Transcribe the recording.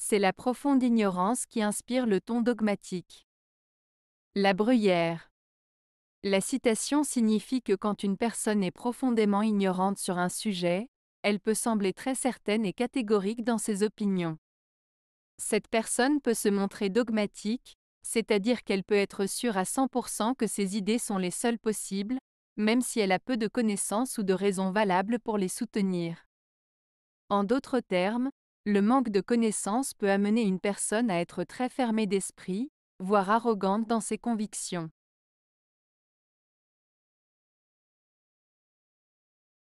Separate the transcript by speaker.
Speaker 1: C'est la profonde ignorance qui inspire le ton dogmatique. La bruyère. La citation signifie que quand une personne est profondément ignorante sur un sujet, elle peut sembler très certaine et catégorique dans ses opinions. Cette personne peut se montrer dogmatique, c'est-à-dire qu'elle peut être sûre à 100% que ses idées sont les seules possibles, même si elle a peu de connaissances ou de raisons valables pour les soutenir. En d'autres termes, le manque de connaissances peut amener une personne à être très fermée d'esprit, voire arrogante dans ses
Speaker 2: convictions.